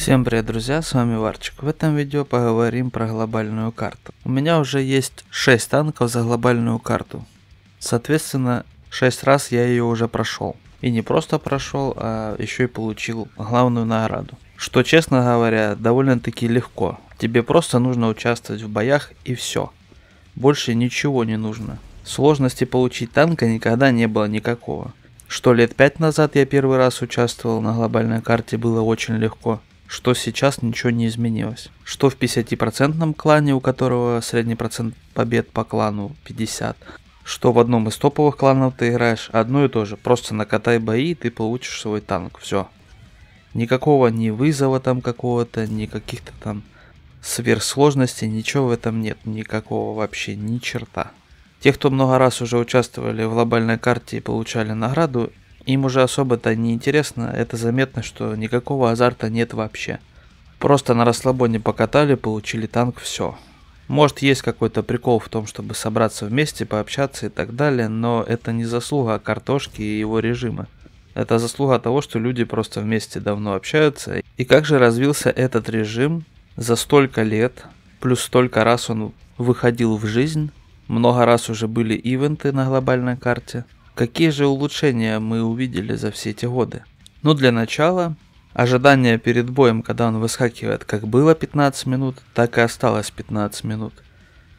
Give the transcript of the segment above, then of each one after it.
Всем привет, друзья, с вами Варчик. В этом видео поговорим про глобальную карту. У меня уже есть 6 танков за глобальную карту. Соответственно, 6 раз я ее уже прошел. И не просто прошел, а еще и получил главную награду. Что, честно говоря, довольно-таки легко. Тебе просто нужно участвовать в боях и все. Больше ничего не нужно. Сложности получить танка никогда не было никакого. Что лет 5 назад я первый раз участвовал на глобальной карте было очень легко что сейчас ничего не изменилось. Что в 50% клане, у которого средний процент побед по клану 50, что в одном из топовых кланов ты играешь одно и то же. Просто накатай бои, и ты получишь свой танк. Все. Никакого ни вызова там какого-то, ни каких-то там сверхсложностей, ничего в этом нет. Никакого вообще, ни черта. Те, кто много раз уже участвовали в глобальной карте и получали награду, им уже особо-то не интересно, это заметно, что никакого азарта нет вообще. Просто на расслабоне покатали, получили танк, все. Может есть какой-то прикол в том, чтобы собраться вместе, пообщаться и так далее, но это не заслуга картошки и его режима. Это заслуга того, что люди просто вместе давно общаются. И как же развился этот режим за столько лет, плюс столько раз он выходил в жизнь, много раз уже были ивенты на глобальной карте – Какие же улучшения мы увидели за все эти годы? Ну, для начала, ожидание перед боем, когда он выскакивает, как было 15 минут, так и осталось 15 минут.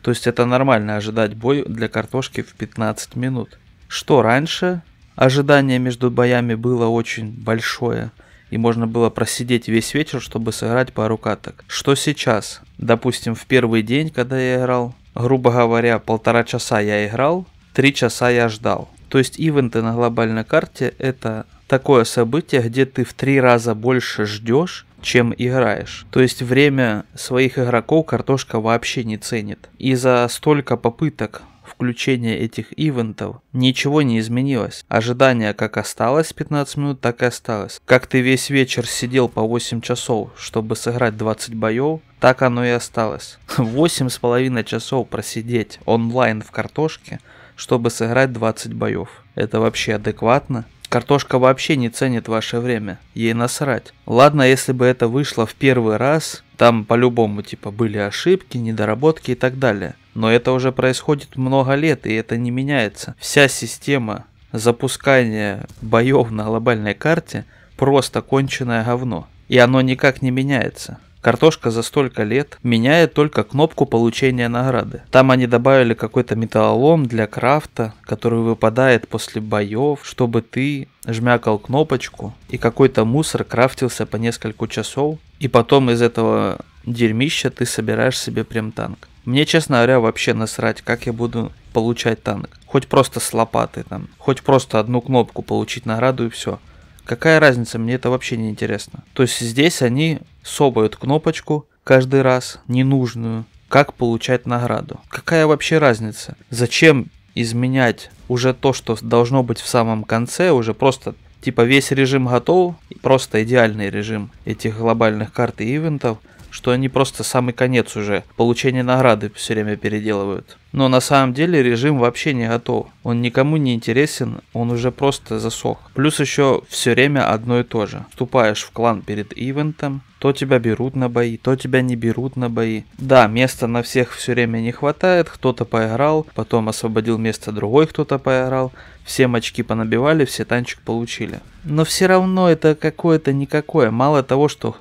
То есть это нормально ожидать бой для картошки в 15 минут. Что раньше, ожидание между боями было очень большое, и можно было просидеть весь вечер, чтобы сыграть пару каток. Что сейчас? Допустим, в первый день, когда я играл, грубо говоря, полтора часа я играл, три часа я ждал. То есть ивенты на глобальной карте это такое событие, где ты в три раза больше ждешь, чем играешь. То есть время своих игроков картошка вообще не ценит. И за столько попыток включения этих ивентов ничего не изменилось. Ожидание как осталось 15 минут, так и осталось. Как ты весь вечер сидел по 8 часов, чтобы сыграть 20 боев, так оно и осталось. 8,5 часов просидеть онлайн в картошке – чтобы сыграть 20 боев. Это вообще адекватно? Картошка вообще не ценит ваше время, ей насрать. Ладно, если бы это вышло в первый раз, там по-любому типа были ошибки, недоработки и так далее. Но это уже происходит много лет и это не меняется. Вся система запускания боев на глобальной карте просто конченное говно. И оно никак не меняется. Картошка за столько лет меняет только кнопку получения награды. Там они добавили какой-то металлолом для крафта, который выпадает после боев, чтобы ты жмякал кнопочку и какой-то мусор крафтился по несколько часов, и потом из этого дерьмища ты собираешь себе прям танк. Мне, честно говоря, вообще насрать, как я буду получать танк. Хоть просто с лопаты там, хоть просто одну кнопку получить награду и все. Какая разница, мне это вообще не интересно. То есть здесь они собают кнопочку каждый раз ненужную, как получать награду. Какая вообще разница? Зачем изменять уже то, что должно быть в самом конце, уже просто типа весь режим готов, просто идеальный режим этих глобальных карт и ивентов – что они просто самый конец уже, получение награды все время переделывают. Но на самом деле режим вообще не готов. Он никому не интересен, он уже просто засох. Плюс еще все время одно и то же. Вступаешь в клан перед ивентом, то тебя берут на бои, то тебя не берут на бои. Да, места на всех все время не хватает, кто-то поиграл, потом освободил место другой кто-то поиграл. Все очки понабивали, все танчик получили. Но все равно это какое-то никакое. Мало того, что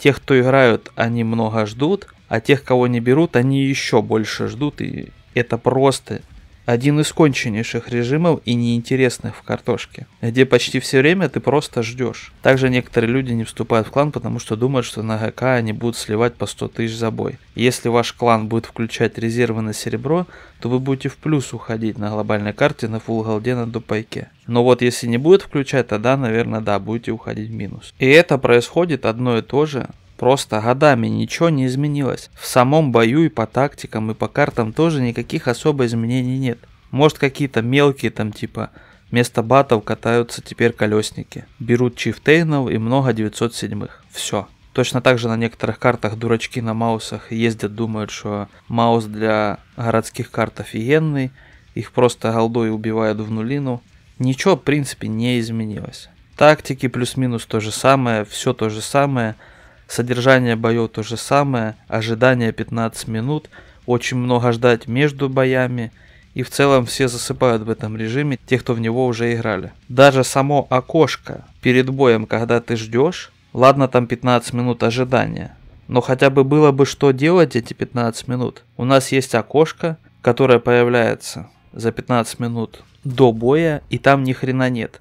тех, кто играют, они много ждут, а тех, кого не берут, они еще больше ждут, и это просто один из конченнейших режимов и неинтересных в картошке, где почти все время ты просто ждешь. Также некоторые люди не вступают в клан, потому что думают, что на ГК они будут сливать по 100 тысяч за бой. Если ваш клан будет включать резервы на серебро, то вы будете в плюс уходить на глобальной карте на фулл голде на дупайке. Но вот если не будет включать, тогда, наверное, да, будете уходить в минус. И это происходит одно и то же Просто годами ничего не изменилось. В самом бою и по тактикам, и по картам тоже никаких особо изменений нет. Может какие-то мелкие там типа Вместо батов катаются теперь колесники. Берут чифтейнов и много 907-х. Все. Точно так же на некоторых картах дурачки на маусах ездят, думают, что маус для городских карт офигенный. Их просто голдой убивают в нулину. Ничего, в принципе, не изменилось. Тактики плюс-минус то же самое, все то же самое – Содержание боев то же самое, ожидание 15 минут, очень много ждать между боями, и в целом все засыпают в этом режиме, те, кто в него уже играли. Даже само окошко перед боем, когда ты ждешь, ладно там 15 минут ожидания, но хотя бы было бы что делать эти 15 минут. У нас есть окошко, которое появляется за 15 минут до боя, и там ни хрена нет.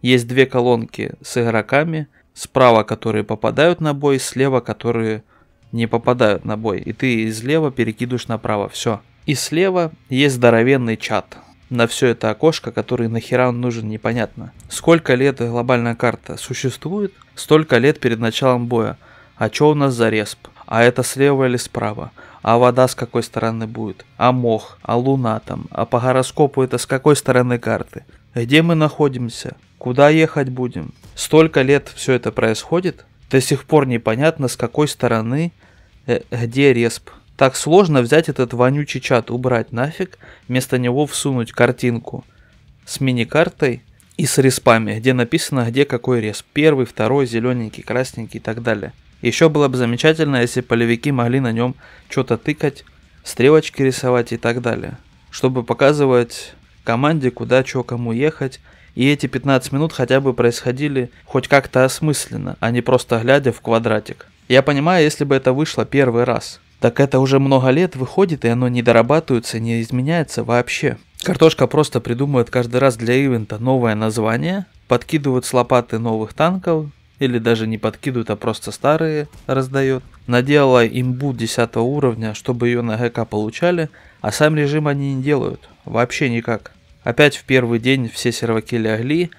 Есть две колонки с игроками – справа, которые попадают на бой, слева, которые не попадают на бой. И ты из слева перекидываешь направо. Все. И слева есть здоровенный чат на все это окошко, который нахера он нужен, непонятно. Сколько лет глобальная карта существует, столько лет перед началом боя. А чё у нас за респ? А это слева или справа? А вода с какой стороны будет? А мох? А луна там? А по гороскопу это с какой стороны карты? Где мы находимся? Куда ехать будем? Столько лет все это происходит, до сих пор непонятно, с какой стороны, э, где респ. Так сложно взять этот вонючий чат, убрать нафиг, вместо него всунуть картинку с мини-картой и с респами, где написано, где какой респ. Первый, второй, зелененький, красненький и так далее. Еще было бы замечательно, если полевики могли на нем что-то тыкать, стрелочки рисовать и так далее, чтобы показывать команде, куда, что, кому ехать, и эти 15 минут хотя бы происходили хоть как-то осмысленно, а не просто глядя в квадратик. Я понимаю, если бы это вышло первый раз. Так это уже много лет выходит, и оно не дорабатывается, не изменяется вообще. Картошка просто придумывает каждый раз для ивента новое название, подкидывают с лопаты новых танков, или даже не подкидывают, а просто старые раздает. Наделала имбу 10 уровня, чтобы ее на ГК получали, а сам режим они не делают. Вообще никак. Опять в первый день все серваки лягли,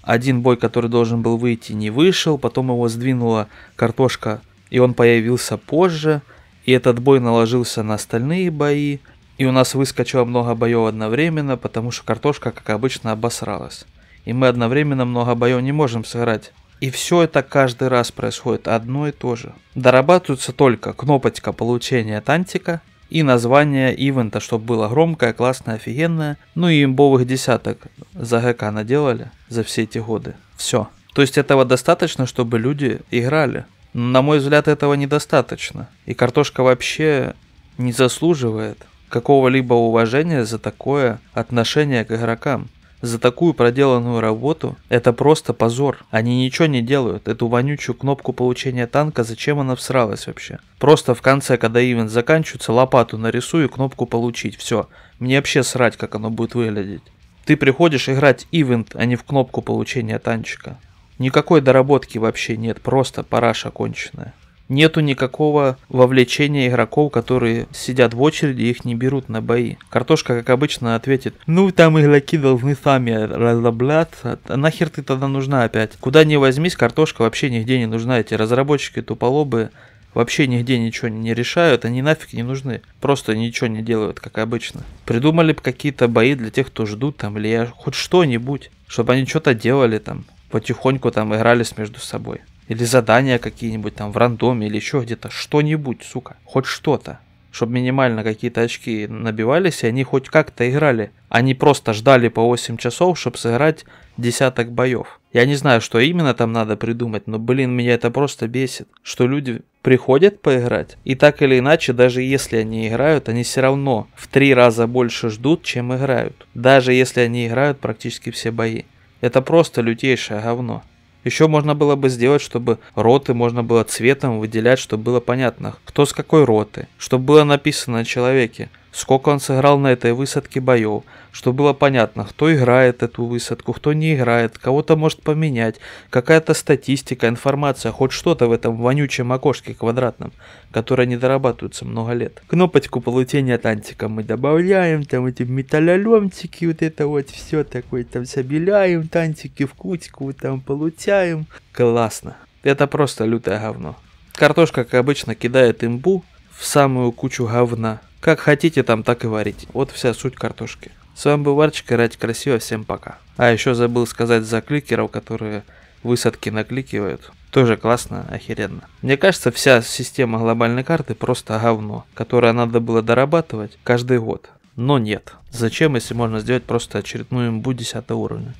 один бой, который должен был выйти, не вышел, потом его сдвинула картошка, и он появился позже, и этот бой наложился на остальные бои, и у нас выскочило много боев одновременно, потому что картошка, как обычно, обосралась. И мы одновременно много боев не можем сыграть. И все это каждый раз происходит одно и то же. Дорабатывается только кнопочка получения тантика – и название ивента, чтобы было громкое, классное, офигенное. Ну и имбовых десяток за ГК наделали за все эти годы. Все. То есть этого достаточно, чтобы люди играли. Но На мой взгляд, этого недостаточно. И картошка вообще не заслуживает какого-либо уважения за такое отношение к игрокам. За такую проделанную работу это просто позор. Они ничего не делают. Эту вонючую кнопку получения танка зачем она всралась вообще? Просто в конце, когда ивент заканчивается, лопату нарисую и кнопку получить. Все. Мне вообще срать, как оно будет выглядеть. Ты приходишь играть ивент, а не в кнопку получения танчика. Никакой доработки вообще нет, просто параша конченная нету никакого вовлечения игроков, которые сидят в очереди и их не берут на бои. Картошка, как обычно, ответит, ну там игроки должны сами разобраться, а нахер ты тогда нужна опять? Куда ни возьмись, картошка вообще нигде не нужна, эти разработчики туполобые вообще нигде ничего не решают, они нафиг не нужны. Просто ничего не делают, как обычно. Придумали бы какие-то бои для тех, кто ждут там, или хоть что-нибудь, чтобы они что-то делали там, потихоньку там игрались между собой или задания какие-нибудь там в рандоме или еще где-то, что-нибудь, сука, хоть что-то, чтобы минимально какие-то очки набивались, и они хоть как-то играли. Они просто ждали по 8 часов, чтобы сыграть десяток боев. Я не знаю, что именно там надо придумать, но, блин, меня это просто бесит, что люди приходят поиграть, и так или иначе, даже если они играют, они все равно в три раза больше ждут, чем играют. Даже если они играют практически все бои. Это просто лютейшее говно. Еще можно было бы сделать, чтобы роты можно было цветом выделять, чтобы было понятно, кто с какой роты, чтобы было написано о человеке сколько он сыграл на этой высадке боев, чтобы было понятно, кто играет эту высадку, кто не играет, кого-то может поменять, какая-то статистика, информация, хоть что-то в этом вонючем окошке квадратном, которое не дорабатывается много лет. Кнопочку полутени тантика мы добавляем, там эти металлоломтики, вот это вот все такое, там забеляем, тантики в кучку, там получаем. Классно. Это просто лютое говно. Картошка, как обычно, кидает имбу в самую кучу говна. Как хотите там, так и варите. Вот вся суть картошки. С вами был Варчик, играть красиво, всем пока. А еще забыл сказать за кликеров, которые высадки накликивают. Тоже классно, охеренно. Мне кажется, вся система глобальной карты просто говно, которое надо было дорабатывать каждый год. Но нет. Зачем, если можно сделать просто очередную имбу 10 уровня?